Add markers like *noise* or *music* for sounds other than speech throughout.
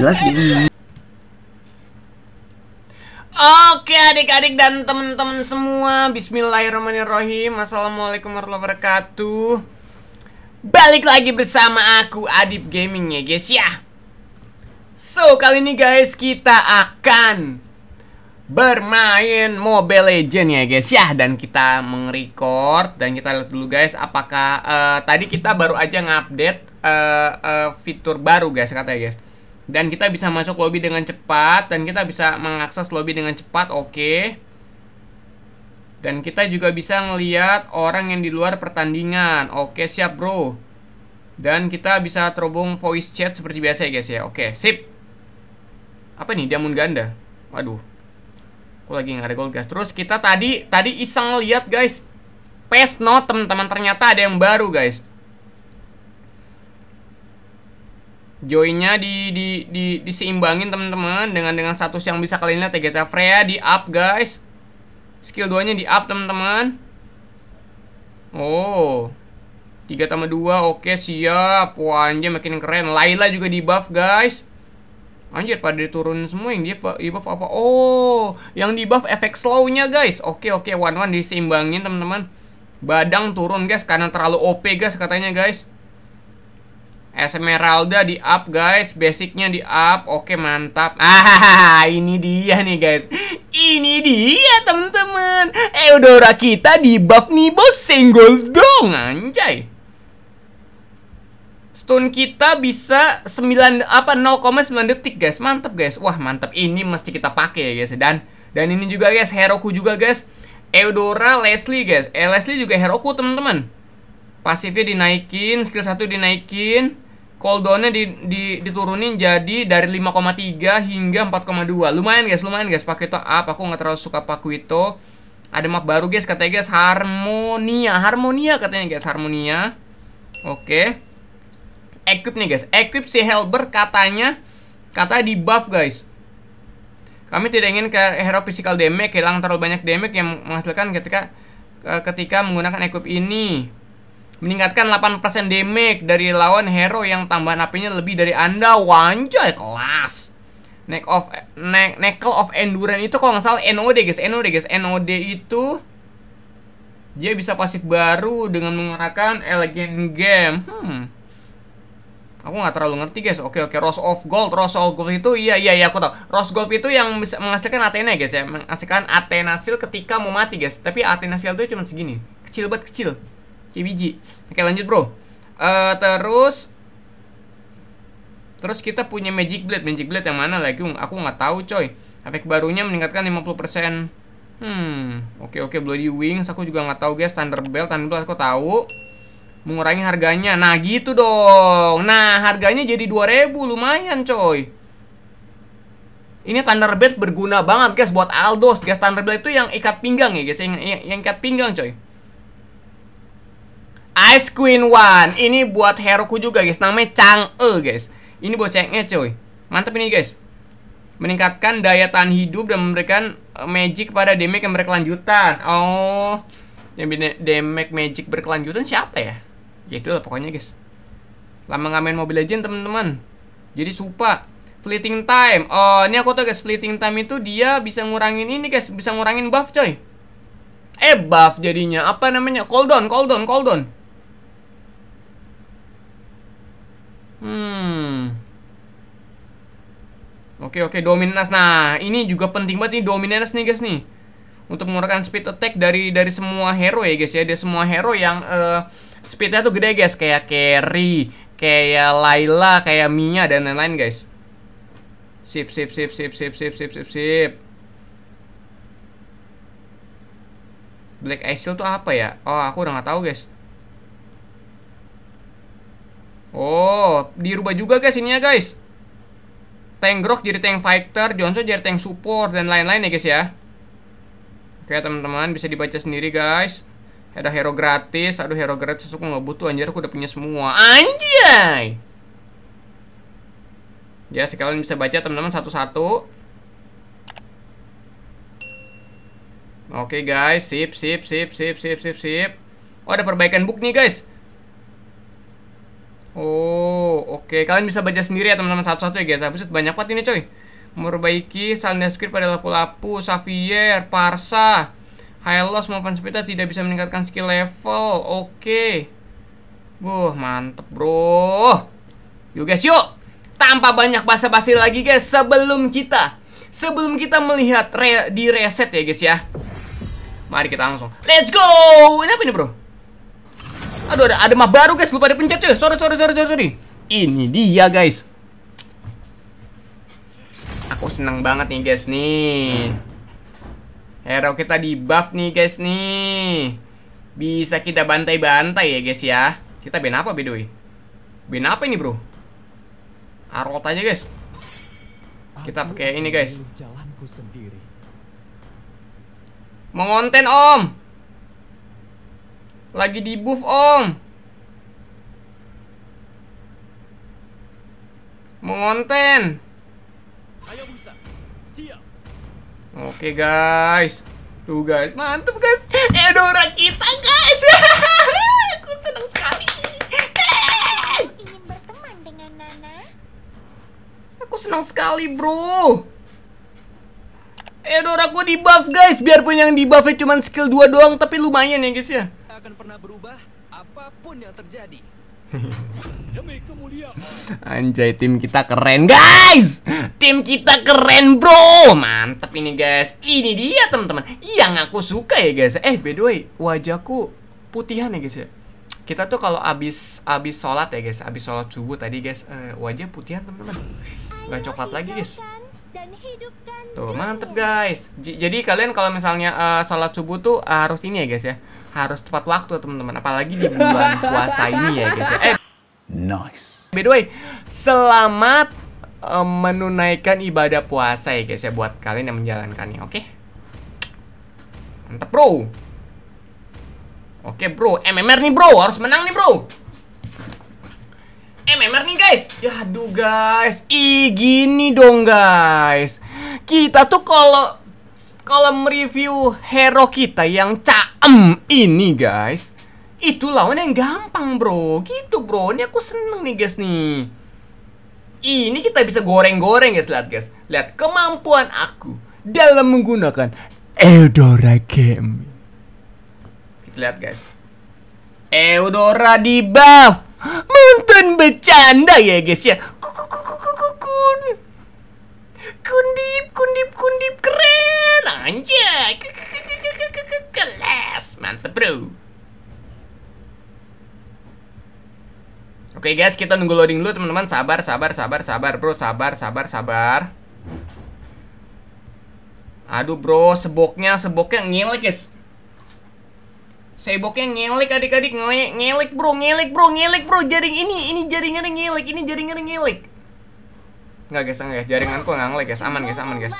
jelas eh. gini. Oke adik-adik dan teman-teman semua Bismillahirrahmanirrahim Assalamualaikum warahmatullahi wabarakatuh Balik lagi bersama aku Adip Gaming ya guys ya So kali ini guys kita akan Bermain Mobile Legend ya guys ya Dan kita mengrecord Dan kita lihat dulu guys apakah uh, Tadi kita baru aja ngupdate uh, uh, Fitur baru guys katanya guys dan kita bisa masuk lobby dengan cepat dan kita bisa mengakses lobby dengan cepat oke okay. dan kita juga bisa melihat orang yang di luar pertandingan oke okay, siap bro dan kita bisa terhubung voice chat seperti biasa ya guys ya oke okay, sip apa nih diamond ganda waduh aku lagi nggak ada gold guys terus kita tadi tadi iseng lihat guys Pest note teman-teman ternyata ada yang baru guys joinnya di, di, di, diseimbangin teman-teman dengan dengan status yang bisa kalian lihat ya guys Freya di up guys skill 2 nya di up teman-teman oh tiga tambah dua, oke siap wah anjir makin keren Laila juga di buff guys anjir pada turun semua yang dia di buff apa oh yang di buff efek slow nya guys oke oke one one diseimbangin teman-teman badang turun guys karena terlalu OP guys katanya guys Esmeralda di up guys Basicnya di up Oke mantap *laughs* Ah ini dia nih guys Ini dia temen-temen Eudora kita di buff nih bos single dong anjay Stun kita bisa 9 apa 0,9 detik guys Mantap guys Wah mantap ini mesti kita pakai ya guys Dan dan ini juga guys Heroku juga guys Eudora Leslie guys eh, Leslie juga Heroku teman-teman Pasifnya dinaikin Skill satu dinaikin cooldownnya di, di, diturunin jadi dari 5,3 hingga 4,2 lumayan guys lumayan guys Pakuito up aku nggak terlalu suka Pakuito ada map baru guys katanya guys Harmonia Harmonia katanya guys Harmonia oke okay. equip nih guys equip si Helber katanya kata di buff guys kami tidak ingin ke hero physical damage hilang terlalu banyak damage yang menghasilkan ketika eh, ketika menggunakan equip ini meningkatkan 8% damage dari lawan hero yang tambahan apinya lebih dari Anda. Wanjay, kelas. Neck of neck Neckle of Endurance itu kalau nggak salah NOD guys, NOD guys. NOD itu dia bisa pasif baru dengan menggunakan Elegant Game. Hmm. Aku nggak terlalu ngerti guys. Oke oke, Rose of Gold, Rose of Gold itu iya iya iya aku tahu. Rose Gold itu yang bisa menghasilkan Athena guys ya, menghasilkan Athena seal ketika mau mati guys. Tapi Athena seal itu cuma segini, kecil banget kecil. Oke Oke lanjut bro. Uh, terus terus kita punya Magic Blade. Magic Blade yang mana lagi? Aku nggak tahu coy. Efek barunya meningkatkan 50%. Hmm, oke okay, oke okay. Bloody Wings aku juga nggak tahu guys. Thunder belt, Thunder belt aku tahu. Mengurangi harganya. Nah, gitu dong. Nah, harganya jadi 2000 lumayan coy. Ini belt berguna banget guys buat Aldos. Guys, belt itu yang ikat pinggang ya guys, yang, yang, yang ikat pinggang coy. Ice Queen One. Ini buat heroku juga guys. Namanya Chang E guys. Ini buat Chang'e coy. Mantep ini guys. Meningkatkan daya tahan hidup dan memberikan eh, magic pada damage yang berkelanjutan. Oh. Yang damage magic berkelanjutan siapa ya? Ya lah pokoknya guys. Lama ngamen Mobile Legends teman-teman. Jadi supa Fleeting time. Oh, ini aku tuh guys, fleeting time itu dia bisa ngurangin ini guys, bisa ngurangin buff coy. Eh, buff jadinya apa namanya? Cooldown, cooldown, cooldown. Hmm. Oke oke Dominas. Nah, ini juga penting banget nih Dominas nih guys nih. Untuk mengurangkan speed attack dari dari semua hero ya guys ya. Dari semua hero yang uh, speednya tuh gede guys kayak Carry, kayak Laila, kayak Mia dan lain-lain guys. Sip sip sip sip sip sip sip sip sip. Black Ice tuh apa ya? Oh, aku udah nggak tahu guys. Oh, dirubah juga guys ini ya guys. Tank Grok jadi tank fighter, Johnson jadi tank support dan lain-lain ya guys ya. Oke teman-teman bisa dibaca sendiri guys. Ada hero gratis, aduh hero gratis aku nggak butuh anjir aku udah punya semua. Anjay. Ya sekalian bisa baca teman-teman satu-satu. Oke guys, sip sip sip sip sip sip sip. Oh ada perbaikan book nih guys. Oh, oke. Okay. Kalian bisa baca sendiri ya teman-teman satu-satu ya guys. Buset banyak banget ini coy. Memperbaiki script pada lapu-lapu, Xavier, Parsa, Hylos maupun Sepita tidak bisa meningkatkan skill level. Oke. Okay. Wah, mantep bro. Yuk guys, yuk. Tanpa banyak basa-basi lagi guys, sebelum kita sebelum kita melihat re di reset ya guys ya. Mari kita langsung. Let's go. Ini apa ini, Bro? Aduh, ada, ada mah baru guys, lupa dipencet cuy. Sorry, sorry, sorry, sorry, sorry. Ini dia guys. Aku senang banget nih guys nih. Hero kita di buff nih guys nih. Bisa kita bantai-bantai ya guys ya. Kita ben apa bedoy? Ben apa ini bro? Arot aja guys. Kita pakai ini guys. Mengonten om. Lagi di buff om Mengonten Oke guys Tuh guys, mantep guys Edora eh, kita guys *laughs* Aku senang sekali eh. Ingin berteman dengan Nana Aku senang sekali bro Edora eh, gue di buff guys Biarpun yang di buffnya cuma skill 2 doang Tapi lumayan ya guys ya akan pernah berubah apapun yang terjadi. *laughs* Demi kemuliaan. Anjay, tim kita keren, guys. Tim kita keren, bro. Mantap ini, guys. Ini dia, teman-teman. Yang aku suka ya, guys. Eh, by the way, wajahku putihan ya, guys ya. Kita tuh kalau abis abis sholat ya, guys. Abis sholat subuh tadi, guys. Eh, wajah putihan, teman-teman. Nggak coklat lagi, guys. Tuh, mantep, guys. J jadi kalian kalau misalnya uh, sholat subuh tuh uh, harus ini ya, guys ya harus tepat waktu teman-teman apalagi di bulan *laughs* puasa ini ya guys ya. Eh. Nice. By the way, selamat um, menunaikan ibadah puasa ya guys ya buat kalian yang menjalankannya, oke? Okay? Mantap, Bro. Oke, okay, Bro. MMR nih, Bro. Harus menang nih, Bro. MMR nih, guys. Ya aduh, guys. Ih, gini dong, guys. Kita tuh kalau kalau mereview hero kita yang caem ini guys itu lawan yang gampang bro gitu bro ini aku seneng nih guys nih ini kita bisa goreng-goreng guys lihat guys lihat kemampuan aku dalam menggunakan Eldora Game kita lihat guys Eudora di buff Mungkin bercanda ya guys ya Kun Kundip, kundip, kundip keren Oke guys, kita nunggu loading dulu teman-teman. Sabar, sabar, sabar, sabar, bro. Sabar, sabar, sabar. Aduh bro, seboknya, seboknya ngilik guys. Seboknya ngilik adik-adik, ngilik, bro, ngilik bro, ngilik bro. Jaring ini, ini jaringan ngilik, ini jaringan ngilik. Enggak guys, enggak guys, jaringanku enggak ngilik guys. Aman guys, aman guys.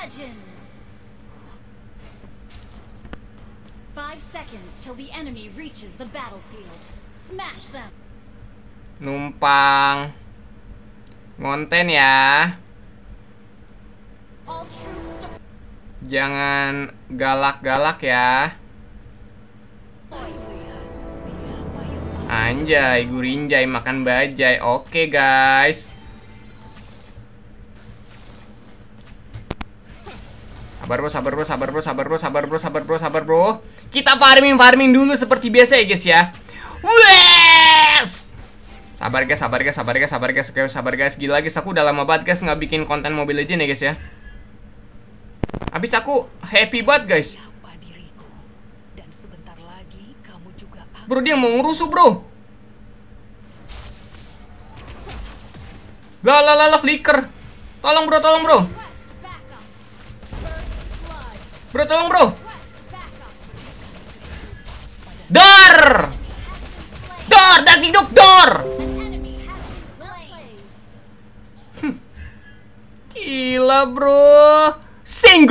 Five seconds till the enemy reaches the battlefield. Smash them numpang ngonten ya jangan galak-galak ya anjay gurinjay makan bajai oke okay, guys Sabar bro, sabar bro, sabar bro, sabar bro, sabar bro, sabar bro, sabar bro. Kita farming farming dulu seperti biasa ya guys ya. Wes! Sabar guys, sabar guys, sabar guys, sabar guys, guys, sabar guys. Gila guys, aku udah lama banget guys nggak bikin konten Mobile Legends ya guys ya. Habis aku happy banget guys. Bro dia mau ngerusuh bro. Lah lah flicker. Tolong bro, tolong bro. Bro tolong bro.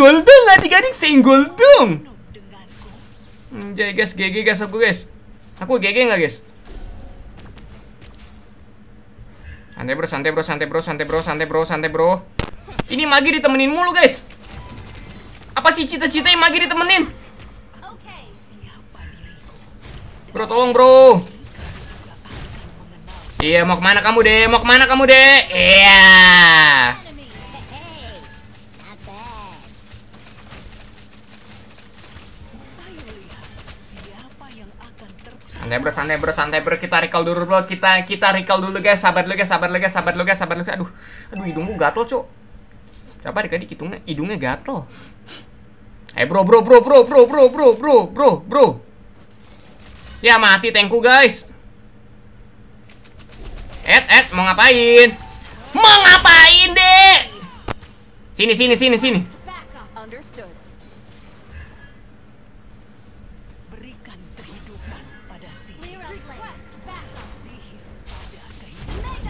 Senggol dong, adik-adik senggol dong. Hmm, jadi guys, GG guys aku guys. Aku GG nggak guys? Santai bro, santai bro, santai bro, santai bro, santai bro, santai bro. Ini Magi ditemenin mulu guys. Apa sih cita-cita yang Magi ditemenin? Bro, tolong bro. Iya, mau kemana kamu deh? Mau kemana kamu deh? Iya. Yeah. santai bro santai bro santai bro kita recall dulu bro kita kita recall dulu guys sabar dulu guys sabar dulu guys sabar dulu guys sabar dulu guys aduh aduh hidungku gatel cok sabar dikit hidungnya hidungnya gatel eh bro bro bro bro bro bro bro bro bro bro ya mati tengku guys Ed, Ed, mau ngapain? Mau ngapain, deh Sini, sini, sini, sini.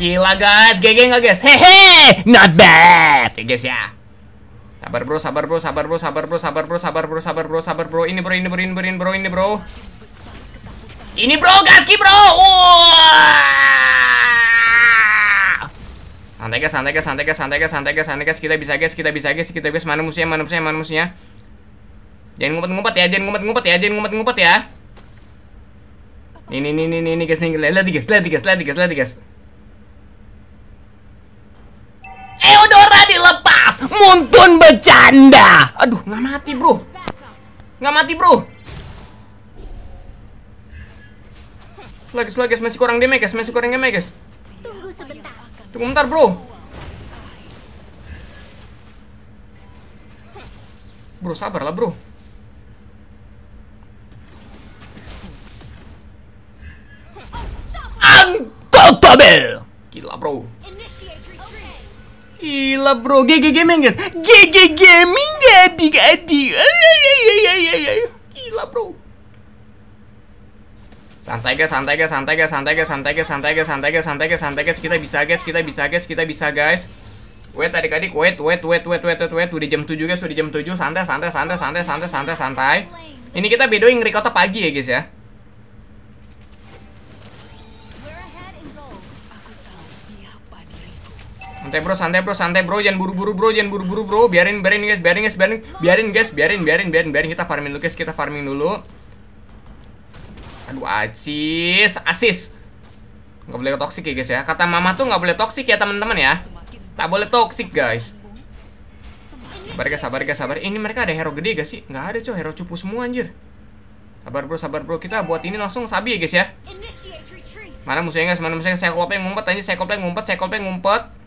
Gila guys, GG nggak guys? Hehe, not bad, ya guys ya. Sabar bro, sabar bro, sabar bro, sabar bro, sabar bro, sabar bro, sabar bro, sabar bro. Ini bro, ini bro, ini bro, ini bro, ini bro. Ini bro, gaski bro. Santai guys, santai guys, santai guys, santai guys, santai guys, santai guys. Kita bisa guys, kita bisa guys, kita guys. Mana musuhnya, mana musuhnya, mana musuhnya? Jangan ngumpet-ngumpet ya, jangan ngumpet-ngumpet ya, jangan ngumpet-ngumpet ya. Ini, ini, ini, ini guys, ini Lihat guys, lagi guys, lihat guys, lihat guys. Eudora eh, dilepas. Muntun bercanda. Aduh, nggak mati, Bro. Nggak mati, Bro. Slow guys, guys, masih kurang damage guys, masih kurang damage guys. Tunggu sebentar. Bro. Bro, sabar lah, Bro. Unstoppable. Gila, Bro. Gila bro, GG Gaming guys GG Gaming adik-adik Gila bro Santai guys, santai guys, santai guys, santai guys, santai guys, santai guys, santai guys, santai guys, santai guys, kita bisa guys, kita bisa guys, kita bisa guys. Wait adik-adik, wait, wait, wait, wait, wait, wait, wait, udah jam 7 guys, udah jam 7, santai, santai, santai, santai, santai, santai, santai. Ini kita bedoing ngerikota pagi ya guys ya. Santai bro, santai bro, santai bro, jangan buru-buru bro, jangan buru-buru bro. Biarin, biarin guys, biarin guys, biarin, biarin guys, biarin, biarin, biarin, biarin kita farming dulu guys, kita farming dulu. Aduh, acis, asis. Nggak boleh toksik ya guys ya. Kata mama tuh nggak boleh toksik ya teman-teman ya. Tak boleh toksik guys. Sabar guys, sabar guys, sabar. Ini mereka ada hero gede gak sih? Gak ada cowok hero cupu semua anjir. Sabar bro, sabar bro. Kita buat ini langsung sabi ya guys ya. Mana musuhnya guys? Mana musuhnya? Saya kopeng ngumpet aja saya kopeng ngumpet, saya kopeng ngumpet.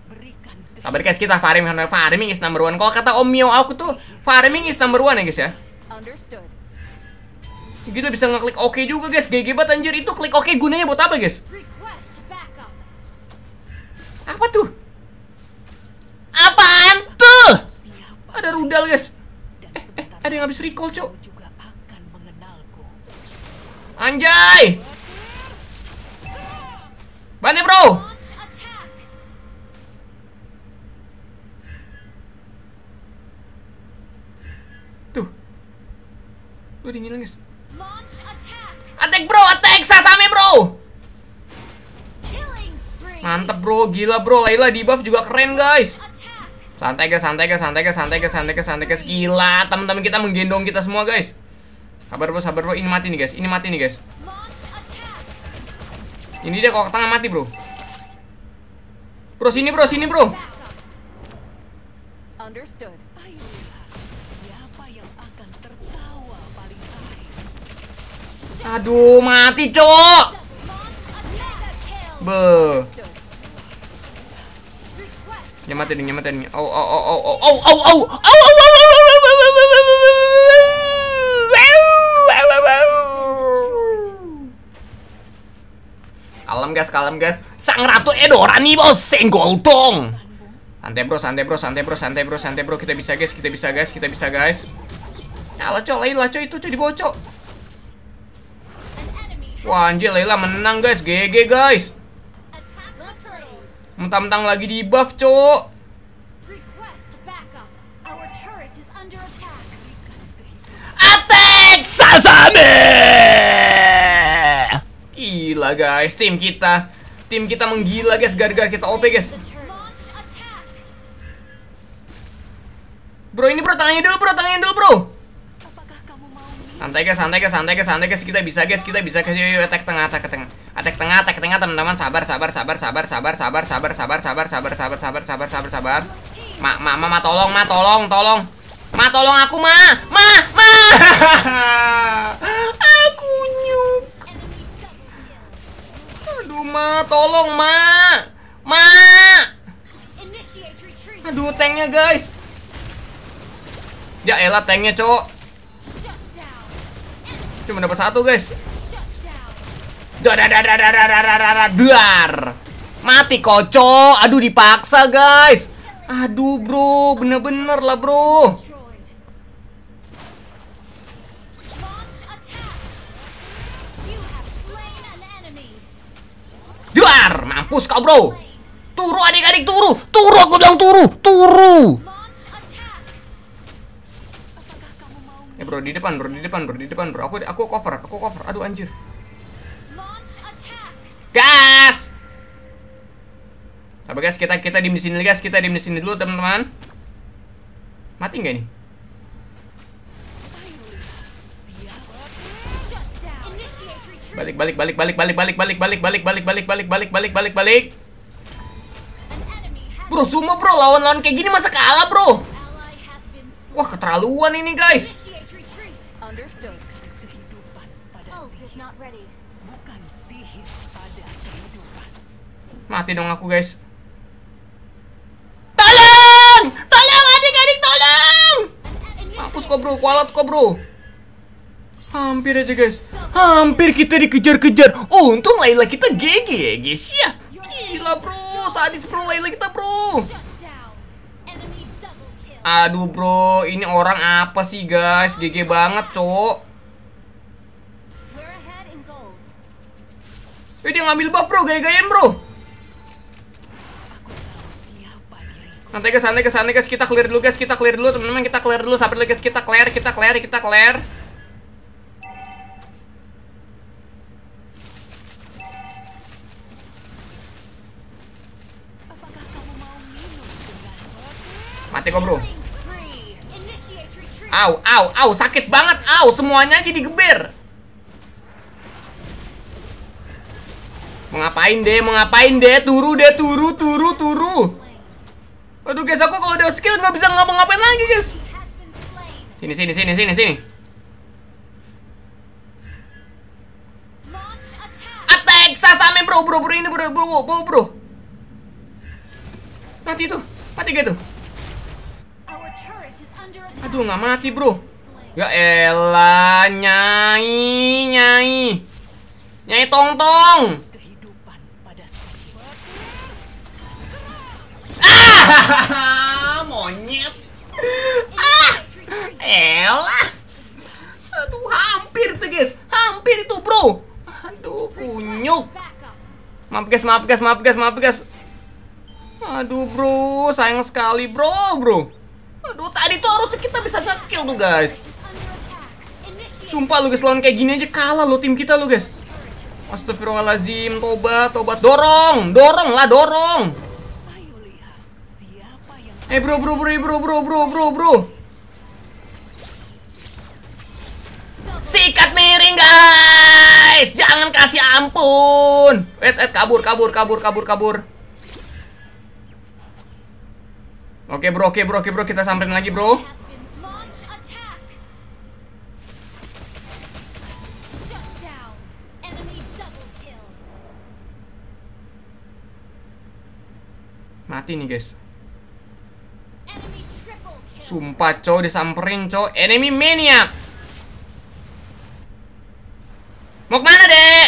Nah, berarti guys kita farming farming farming is number one. Kalau kata Om Mio aku tuh farming is number one ya guys ya. Kita gitu, bisa ngeklik oke okay juga guys. GG banget anjir itu klik oke okay gunanya buat apa guys? Apa tuh? Apaan tuh? Ada rudal guys. Eh, eh ada yang habis recall, cok. Anjay! ini nangis. Attack bro, attack Sasame bro. Mantep bro, gila bro. Laila di buff juga keren guys. Santai guys, santai guys, santai guys, santai guys, santai guys, santai guys. Gila, teman-teman kita menggendong kita semua guys. Sabar bro, sabar bro. Ini mati nih guys, ini mati nih guys. Ini dia kalau tengah mati bro. Bro sini bro, sini bro. Aduh, mati, Cok. Be. Nyematin, nyematin. Oh, oh, oh, oh, oh, oh, oh, oh, oh, oh, oh, Kalem guys, kalem guys. Sang Ratu Edora nih bos, senggol dong. Santai bro, santai bro, santai bro, santai bro, santai bro. Kita bisa guys, kita bisa guys, kita bisa guys. lah coy, lah coy itu coy dibocok. Wah anjir Layla menang guys GG guys Mentang-mentang lagi di buff cok Attack Sasame Gila guys Tim kita Tim kita menggila guys Gara-gara kita OP guys Bro ini bro tangannya dulu bro Tangannya dulu bro Santai guys, santai guys, santai guys, santai guys. Kita bisa guys, kita bisa guys. Yuk, yuk attack tengah, attack tengah. Attack tengah, attack tengah teman-teman. Sabar, sabar, sabar, sabar, sabar, sabar, sabar, sabar, sabar, sabar, sabar, sabar, sabar, sabar, sabar. Ma, ma, ma, ma, tolong, ma, tolong, tolong. Ma, tolong aku, ma. Ma, ma. aku nyuk. Aduh, ma, tolong, ma. Ma. Aduh, tanknya guys. Ya elah tanknya, Cok. Cuma dapat satu, guys. Duar. Mati kocok. Aduh dipaksa, guys. Aduh, bro. Bener-bener lah, bro. Duar, mampus kau, bro. Turu adik-adik turu. Turu aku bilang turu. Turu. Eh bro, di depan bro, di depan bro, di depan bro. Aku aku cover, aku cover. Aduh anjir. Gas. apa guys, kita kita diem di sini guys, kita diem di sini dulu teman-teman. Mati nggak ini Balik balik balik balik balik balik balik balik balik balik balik balik balik balik balik balik. Bro, semua bro lawan-lawan kayak gini masa kalah, bro. Wah, keterlaluan ini, guys. Mati dong aku, guys. Tolong! Tolong, adik-adik, tolong! Mampus kok, bro. Kualat kok, bro. Hampir aja, guys. Hampir kita dikejar-kejar. Oh, untung Laila kita GG ya, guys, ya. Gila, bro. Sadis, bro. Laila kita, bro. Aduh, bro. Ini orang apa sih, guys? GG banget, cok. Eh dia ngambil buff bro, gaya-gayaan bro nanti guys, santai guys, santai guys. Kita clear dulu guys, kita clear dulu teman-teman, kita clear dulu sabar dulu guys, kita clear, kita clear, kita clear. Mati kok, Bro. Au, au, au, sakit banget. Au, semuanya jadi geber. Mengapain deh, mengapain deh, turu deh, turu, turu, turu. Aduh guys, aku kalau udah skill nggak bisa ngapa-ngapain lagi guys. Sini sini sini sini sini. Attack Sasame bro bro bro ini bro bro bro bro. Mati tuh, mati gitu. Aduh nggak mati bro. Ya elah nyai nyai nyai tong tong. *laughs* Monyet. Ah, elah. Aduh, hampir tuh guys. Hampir itu bro. Aduh, kunyuk. Maaf guys, maaf guys, maaf guys, maaf guys. Aduh bro, sayang sekali bro, bro. Aduh, tadi tuh harusnya kita bisa ngekill tuh guys. Sumpah lu guys, lawan kayak gini aja kalah lo tim kita lo guys. Astagfirullahaladzim, tobat, tobat, dorong, dorong lah, dorong. Eh bro bro bro bro bro bro bro bro. Sikat miring guys, jangan kasih ampun. Wait, wait, kabur kabur kabur kabur kabur. Oke bro, oke bro, oke bro, kita samperin lagi bro. Mati nih guys. Sumpah cow disamperin cow Enemy maniac Mau kemana dek?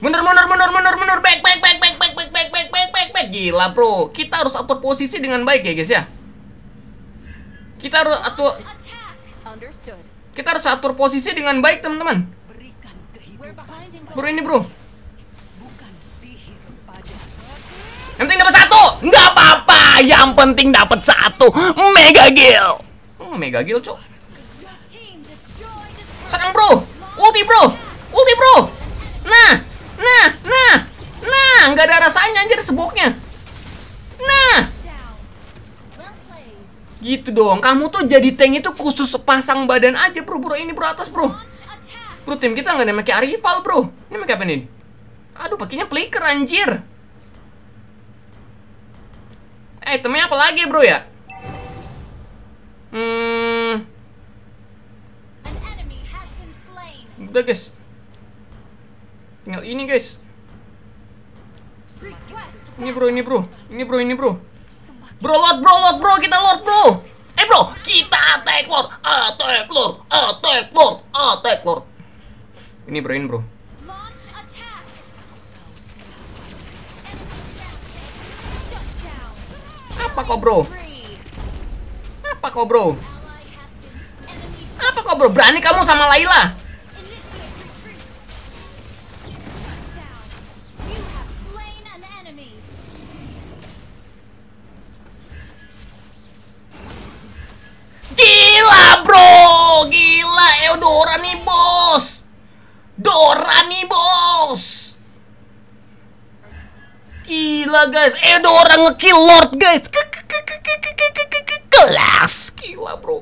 Mundur mundur mundur mundur mundur Back back back back back back back back back back back Gila bro Kita harus atur posisi dengan baik ya guys ya Kita harus atur Kita harus atur posisi dengan baik teman-teman Bro ini bro Yang penting dapat Nggak apa-apa, yang penting dapat satu Mega Gil. Oh, Mega Gil, cok. sekarang bro. Ulti, bro. Ulti, bro. Nah, nah, nah. Nah, nggak ada rasanya anjir sebuknya Nah. Gitu dong. Kamu tuh jadi tank itu khusus pasang badan aja, bro. Bro, ini bro atas, bro. Bro, tim kita nggak ada pakai rival, bro. Ini make apa nih? Aduh, pakainya playker anjir. Eh, temennya apa lagi, bro, ya? Hmm. Udah, guys. Tinggal ini, guys. Ini, bro, ini, bro. Ini, bro, ini, bro. Bro, lot, bro, lot, bro. Kita lot, bro. Eh, bro. Kita attack lot Attack lot Attack lot Attack lot. Ini, bro, ini, bro. Apa kau bro? Apa kau bro? Apa kau bro? Berani kamu sama Laila? Gila bro! Gila Eudora eh, nih bos! Dora nih bos! Gila guys, Edo eh, orang ngekill Lord guys. Ke kelas gila bro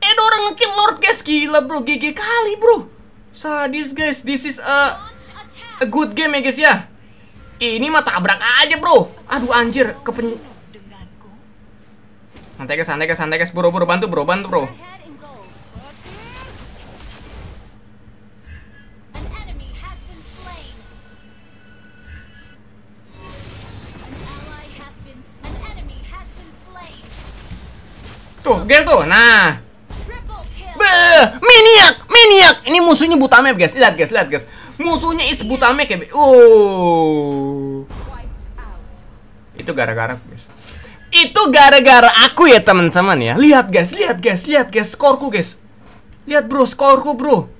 eh orang ngekill lord guys gila bro GG kali bro sadis guys this is a a good game ya guys ya eh, ini mah tabrak aja bro aduh anjir kepen santai guys santai guys santai guys bro bro bantu bro bantu bro Tuh, Gel tuh. Nah. Beuh, maniac, maniac. Ini musuhnya buta map, guys. Lihat, guys, lihat, guys. Musuhnya is buta map, guys. Uh. Itu gara-gara, guys. Itu gara-gara aku ya, teman-teman ya. Lihat, guys, lihat, guys, lihat, guys, skorku, guys. Lihat, bro, skorku, bro.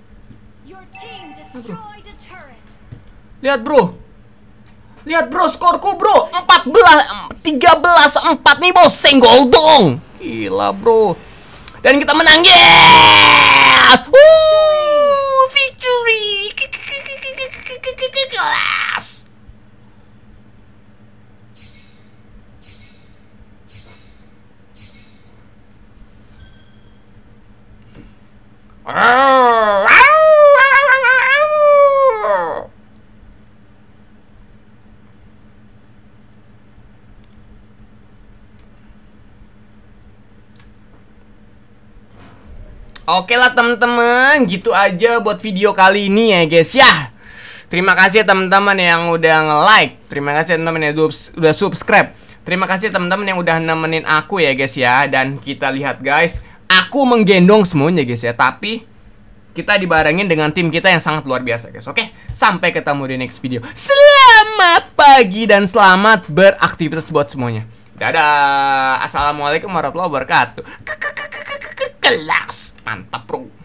Lihat, bro. Lihat, bro, skorku, bro. 14 13 4 nih, bos. Senggol dong. Gila bro Dan kita menang Yes Woo! Victory Kelas Ah Oke lah teman-teman, gitu aja buat video kali ini ya guys ya. Terima kasih teman-teman yang udah nge-like. Terima kasih teman-teman yang udah subscribe. Terima kasih teman-teman yang udah nemenin aku ya guys ya. Dan kita lihat guys, aku menggendong semuanya guys ya. Tapi kita dibarengin dengan tim kita yang sangat luar biasa guys. Oke, sampai ketemu di next video. Selamat pagi dan selamat beraktivitas buat semuanya. Dadah. Assalamualaikum warahmatullahi wabarakatuh. Kelas. Mantap, bro.